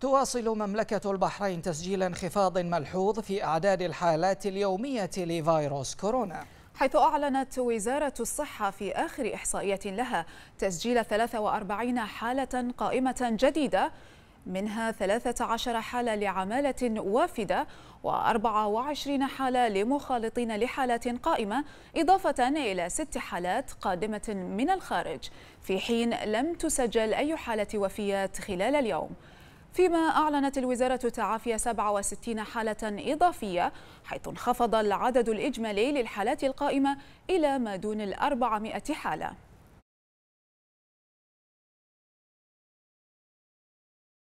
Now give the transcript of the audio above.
تواصل مملكة البحرين تسجيل انخفاض ملحوظ في أعداد الحالات اليومية لفيروس كورونا حيث أعلنت وزارة الصحة في آخر إحصائية لها تسجيل 43 حالة قائمة جديدة منها 13 حالة لعمالة وافدة و24 حالة لمخالطين لحالات قائمة إضافة إلى ست حالات قادمة من الخارج في حين لم تسجل أي حالة وفيات خلال اليوم فيما أعلنت الوزارة تعافي 67 حالة إضافية حيث انخفض العدد الإجمالي للحالات القائمة إلى ما دون الأربعمائة 400 حالة